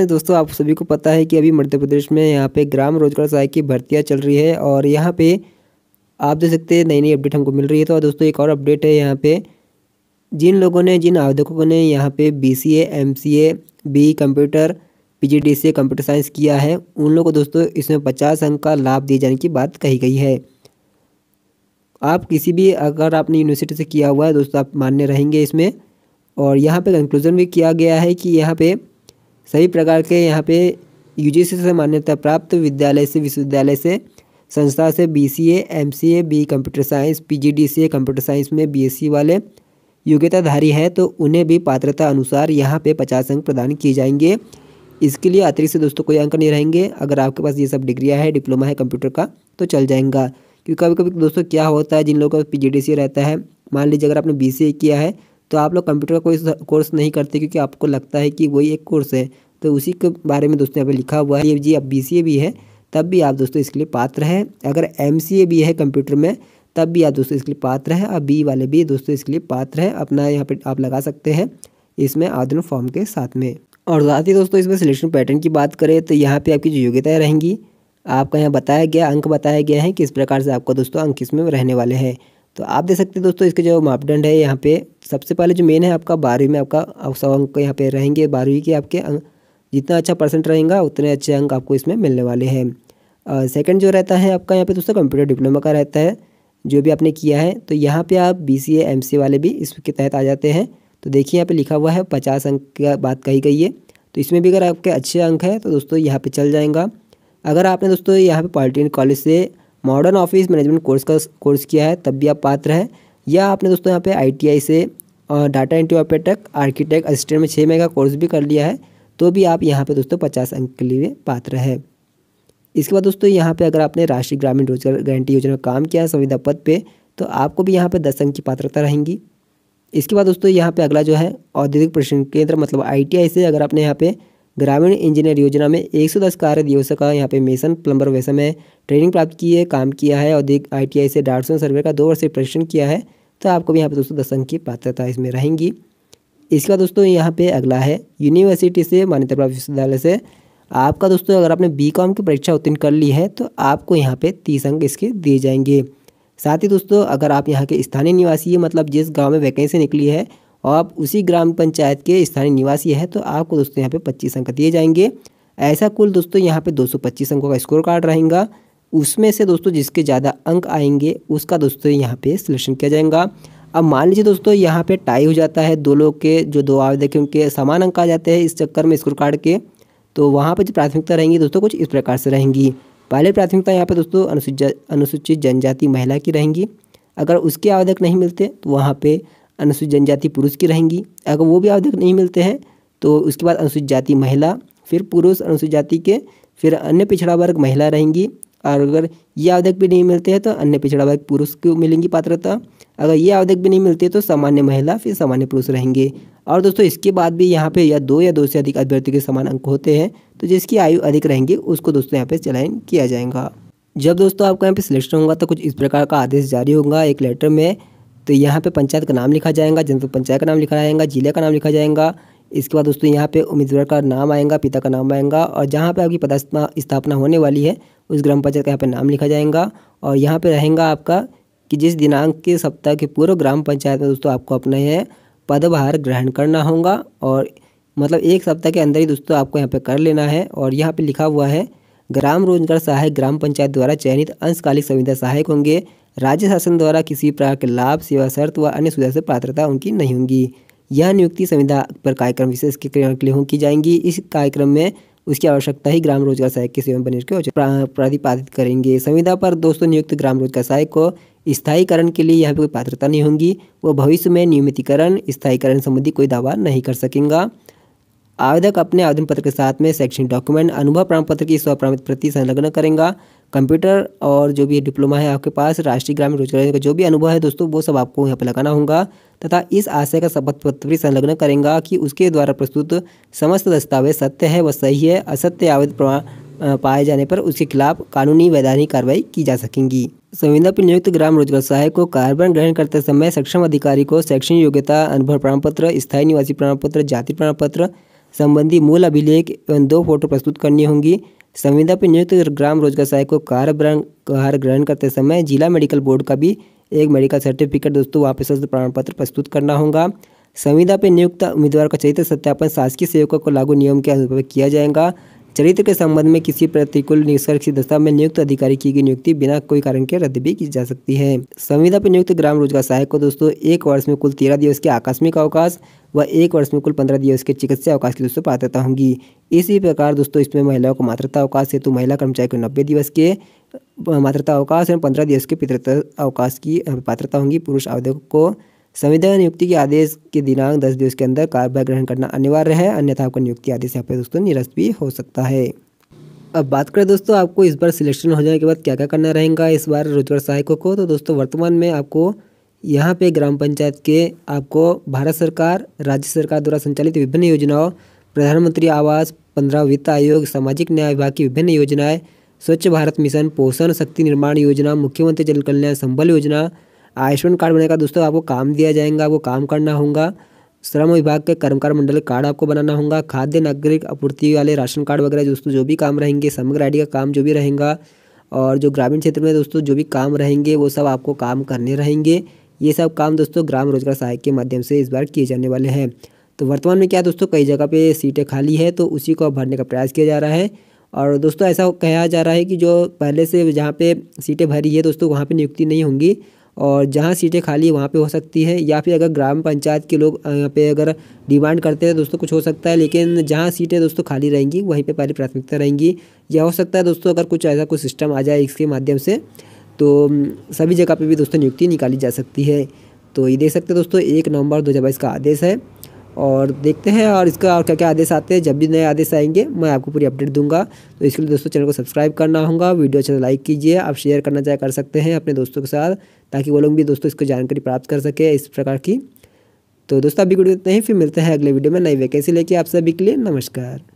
दोस्तों आप सभी को पता है कि अभी मध्य प्रदेश में यहाँ पे ग्राम रोजगार सहायक की भर्तियाँ चल रही है और यहाँ पे आप देख सकते हैं नई नई अपडेट हमको मिल रही है तो दोस्तों एक और अपडेट है यहाँ पे जिन लोगों ने जिन आवेदकों ने यहाँ पे B C A M C A B computer P G D C computer science किया है उन लोगों को दोस्तों इसमें पचास अंक का लाभ दिए जाने की बात कही गई है आप किसी भी अगर आपने यूनिवर्सिटी से किया हुआ है दोस्तों आप मान्य रहेंगे इसमें और यहाँ पर कंक्लूजन भी किया गया है कि यहाँ पर सभी प्रकार के यहाँ पे यूजीसी से मान्यता प्राप्त विद्यालय से विश्वविद्यालय से संस्था से BCA MCA B computer science PGDCA computer science में बीएससी वाले योग्यताधारी हैं तो उन्हें भी पात्रता अनुसार यहाँ पे पचास अंक प्रदान किए जाएंगे इसके लिए अतिरिक्त दोस्तों कोई अंक नहीं रहेंगे अगर आपके पास ये सब डिग्रियाँ है डिप्लोमा है कंप्यूटर का तो चल जाएगा क्योंकि कभी कभी दोस्तों क्या होता है जिन लोगों का पी रहता है मान लीजिए अगर आपने बी किया है तो आप लोग कंप्यूटर का कोई कोर्स नहीं करते क्योंकि आपको लगता है कि वही एक कोर्स है तो उसी के बारे में दोस्तों यहाँ पर लिखा हुआ है जी अब बी भी है तब भी आप दोस्तों इसके लिए पात्र हैं अगर एम भी है कंप्यूटर में तब भी आप दोस्तों इसके लिए पात्र हैं और बी वाले भी दोस्तों इसके लिए पात्र हैं अपना यहाँ पर आप लगा सकते हैं इसमें आधुन फॉर्म के साथ में और साथ ही दोस्तों इसमें सिलेक्शन पैटर्न की बात करें तो यहाँ पे आपकी जो योग्यताएँ रहेंगी आपका यहाँ बताया गया अंक बताया गया है किस प्रकार से आपको दोस्तों अंक इसमें रहने वाले हैं तो आप देख सकते हैं दोस्तों इसके जो मापदंड है यहाँ पे सबसे पहले जो मेन है आपका बारहवीं में आपका सौ अंक यहाँ पे रहेंगे बारहवीं के आपके अं, जितना अच्छा परसेंट रहेगा उतने अच्छे अंक आपको इसमें मिलने वाले हैं सेकंड जो रहता है आपका यहाँ पे दोस्तों कंप्यूटर डिप्लोमा का रहता है जो भी आपने किया है तो यहाँ पर आप बी सी एम सी वाले भी इसके तहत आ जाते हैं तो देखिए यहाँ पर लिखा हुआ है पचास अंक की बात कही गई है तो इसमें भी अगर आपके अच्छे अंक हैं तो दोस्तों यहाँ पर चल जाएगा अगर आपने दोस्तों यहाँ पर पॉलिटेक्निक कॉलेज से मॉडर्न ऑफिस मैनेजमेंट कोर्स का कोर्स किया है तब भी आप पात्र हैं या आपने दोस्तों यहाँ पे आईटीआई से data entry operator architect assistant में छः महीने का कोर्स भी कर लिया है तो भी आप यहाँ पे दोस्तों पचास अंक के लिए पात्र है इसके बाद दोस्तों यहाँ पे अगर आपने राष्ट्रीय ग्रामीण रोजगार गारंटी योजना में काम किया है संविदा पद पर तो आपको भी यहाँ पर दस अंक की पात्रता रहेंगी इसके बाद दोस्तों यहाँ पे अगला जो है औद्योगिक प्रशिक्षण केंद्र मतलब आई से अगर आपने यहाँ पे ग्रामीण इंजीनियर योजना में 110 कार्य दिवसों का यहाँ पे मेसन प्लम्बर वैसा में ट्रेनिंग प्राप्त की है काम किया है औद्योगिक आई से डार्सन सर्वे का दो वर्ष प्रशिक्षण किया है तो आपको भी यहाँ पे दोस्तों दर्शन की पात्रता इसमें रहेंगी इसके बाद दोस्तों यहाँ पे अगला है यूनिवर्सिटी से मान्यता प्राप्त विश्वविद्यालय से आपका दोस्तों अगर आपने बी कॉम की परीक्षा उत्तीर्ण कर ली है तो आपको यहाँ पे तीस अंक इसके दिए जाएंगे साथ ही दोस्तों अगर आप यहाँ के स्थानीय निवासी है मतलब जिस गाँव में वैकेंसी निकली है और आप उसी ग्राम पंचायत के स्थानीय निवासी है तो आपको दोस्तों यहाँ पे पच्चीस अंक दिए जाएंगे ऐसा कुल दोस्तों यहाँ पे 225 अंकों का स्कोर कार्ड रहेगा उसमें से दोस्तों जिसके ज़्यादा अंक आएंगे उसका दोस्तों यहाँ पे सिलेक्शन किया जाएगा अब मान लीजिए दोस्तों यहाँ पे टाई हो जाता है दो लोग के जो दो आवेदक उनके समान अंक आ जाते हैं इस चक्कर में स्कोर कार्ड के तो वहाँ पर जो प्राथमिकता रहेंगी दोस्तों कुछ इस प्रकार से रहेंगी पहले प्राथमिकता यहाँ पर दोस्तों अनुसूचित अनुसूचित जनजाति महिला की रहेंगी अगर उसके आवेदक नहीं मिलते तो वहाँ पर अनुसूचित जनजाति पुरुष की रहेंगी अगर वो भी आवेदक नहीं मिलते हैं तो उसके बाद अनुसूचित जाति महिला फिर पुरुष अनुसूचित जाति के फिर अन्य पिछड़ा वर्ग महिला रहेंगी और अगर ये आवेदक भी नहीं मिलते हैं तो अन्य पिछड़ा वर्ग पुरुष को मिलेंगी पात्रता अगर ये आवधक भी नहीं मिलती है तो सामान्य महिला फिर सामान्य पुरुष रहेंगे और दोस्तों इसके बाद भी यहाँ पे या दो या दो से अधिक अभ्यर्थी के समान अंक होते हैं तो जिसकी आयु अधिक रहेंगी उसको दोस्तों यहाँ पे चलाइन किया जाएगा जब दोस्तों आपका यहाँ पे सिलेक्शन होगा तो कुछ इस प्रकार का आदेश जारी होगा एक लेटर में तो यहाँ पे पंचायत का नाम लिखा जाएगा जनपद पंचायत का नाम लिखा जाएगा जिले का नाम लिखा जाएगा इसके बाद दोस्तों यहाँ पे उम्मीदवार का नाम आएगा पिता का नाम आएगा और जहाँ पे आपकी पद स्थापना होने वाली है उस ग्राम पंचायत का यहाँ पे नाम लिखा जाएगा और यहाँ पे रहेगा आपका कि जिस दिनांक के सप्ताह के पूर्व ग्राम पंचायत में दोस्तों आपको अपने यह पदभार ग्रहण करना होगा और मतलब एक सप्ताह के अंदर ही दोस्तों आपको यहाँ पर कर लेना है और यहाँ पर लिखा हुआ है ग्राम रोजगार सहायक ग्राम पंचायत द्वारा चयनित अंशकालिक संविदा सहायक होंगे राज्य शासन द्वारा किसी प्रकार के लाभ सेवा शर्त व अन्य सुविधा से पात्रता उनकी नहीं होंगी यह नियुक्ति संविदा पर कार्यक्रम विशेष के क्रियाओं के लिए की जाएंगी इस कार्यक्रम में उसकी आवश्यकता ही ग्राम रोजगार सहायक के सेवन बने के प्रतिपादित करेंगे संविदा पर दोस्तों नियुक्त ग्राम रोजगार सहायक को स्थायीकरण के लिए यहाँ पर कोई पात्रता नहीं होंगी वो भविष्य में नियमितीकरण स्थायीकरण संबंधी कोई दावा नहीं कर सकेंगे आवेदक अपने आवेदन पत्र के साथ में शैक्षणिक डॉक्यूमेंट अनुभव प्रमाण पत्र की स्व प्रति संलग्न करेंगे कंप्यूटर और जो भी डिप्लोमा है आपके पास राष्ट्रीय ग्रामीण रोजगार का जो भी अनुभव है दोस्तों वो सब आपको यहाँ पर लगाना होगा तथा इस आशय का शपथ पत्र भी संलग्न करेंगे कि उसके द्वारा प्रस्तुत समस्त दस्तावेज सत्य है व सही है असत्य आवेदन प्रमाण पाए जाने पर उसके खिलाफ कानूनी वैधानिक कार्रवाई की जा सकेंगी संविदा पर नियुक्त ग्राम रोजगार सहायक को कार्बन ग्रहण करते समय सक्षम अधिकारी को शैक्षणिक योग्यता अनुभव प्रमाण पत्र स्थायी निवासी प्रमाण पत्र जाति प्रमाण पत्र संबंधी मूल अभिलेख एवं दो फोटो प्रस्तुत करनी होंगी संविदा पर नियुक्त ग्राम रोजगार सहायक को कार्य ग्रहण करते समय जिला मेडिकल बोर्ड का भी एक मेडिकल सर्टिफिकेट दोस्तों वापस प्रमाण पत्र प्रस्तुत करना होगा संविदा पर नियुक्त उम्मीदवार का चरित्र सत्यापन शासकीय सेवकों को लागू नियम के अनुसार किया जाएगा चरित्र के संबंध में किसी प्रतिकूल निष्कर्ष की दशा में नियुक्त अधिकारी की गई नियुक्ति बिना कोई कारण के रद्द भी की जा सकती है संविदा पर नियुक्त ग्राम रोजगार सहायक को दोस्तों एक वर्ष में कुल तेरह दिवस के आकस्मिक अवकाश व एक वर्ष में कुल पंद्रह दिवस के चिकित्सा अवकाश की दोस्तों पात्रता होंगी इसी प्रकार दोस्तों इसमें महिलाओं को मात्रता अवकाश हेतु महिला कर्मचारी को नब्बे दिवस के मात्रता अवकाश एवं पंद्रह दिवस के पितृत्व अवकाश की पात्रता होंगी पुरुष आवेदकों को संविधान नियुक्ति के आदेश के दिनांक दस दिवस के अंदर कार्यभार ग्रहण करना अनिवार्य है अन्यथा आपका नियुक्ति आदेश यहाँ पे दोस्तों निरस्त भी हो सकता है अब बात करें दोस्तों आपको इस बार सिलेक्शन हो जाने के बाद क्या क्या करना रहेगा इस बार रोजगार सहायकों को तो दोस्तों वर्तमान में आपको यहाँ पे ग्राम पंचायत के आपको भारत सरकार राज्य सरकार द्वारा संचालित विभिन्न योजनाओं प्रधानमंत्री आवास पंद्रह वित्त आयोग सामाजिक न्याय विभाग की विभिन्न योजनाएं स्वच्छ भारत मिशन पोषण शक्ति निर्माण योजना मुख्यमंत्री जल कल्याण संबल योजना आयुष्मान कार्ड बनेगा दोस्तों आपको काम दिया जाएगा आपको काम करना होगा श्रम विभाग के कर्मकार मंडल कार्ड आपको बनाना होगा खाद्य नागरिक आपूर्ति वाले राशन कार्ड वगैरह दोस्तों जो भी काम रहेंगे समग्र आईडी का काम जो भी रहेगा और जो ग्रामीण क्षेत्र में दोस्तों जो भी काम रहेंगे वो सब आपको काम करने रहेंगे ये सब काम दोस्तों ग्राम रोजगार सहायक के माध्यम से इस बार किए जाने वाले हैं तो वर्तमान में क्या दोस्तों कई जगह पर सीटें खाली है तो उसी को भरने का प्रयास किया जा रहा है और दोस्तों ऐसा कहा जा रहा है कि जो पहले से जहाँ पे सीटें भरी है दोस्तों वहाँ पर नियुक्ति नहीं होंगी और जहाँ सीटें खाली वहाँ पे हो सकती है या फिर अगर ग्राम पंचायत के लोग यहाँ पे अगर डिमांड करते हैं दोस्तों कुछ हो सकता है लेकिन जहाँ सीटें दोस्तों खाली रहेंगी वहीं पे पहली प्राथमिकता रहेंगी या हो सकता है दोस्तों अगर कुछ ऐसा कुछ सिस्टम आ जाए इसके माध्यम से तो सभी जगह पर भी दोस्तों नियुक्ति निकाली जा सकती है तो ये देख सकते हैं दोस्तों एक नवंबर दो का आदेश है और देखते हैं और इसका और क्या क्या आदेश आते हैं जब भी नए आदेश आएंगे मैं आपको पूरी अपडेट दूंगा तो इसके लिए दोस्तों चैनल को सब्सक्राइब करना होगा वीडियो अच्छा लाइक कीजिए आप शेयर करना चाहे कर सकते हैं अपने दोस्तों के साथ ताकि वो लोग भी दोस्तों इसको जानकारी प्राप्त कर सके इस प्रकार की तो दोस्तों अभी वीडियो देते हैं फिर मिलते हैं अगले वीडियो में नई वैकेंसी लेके आप सभी के लिए नमस्कार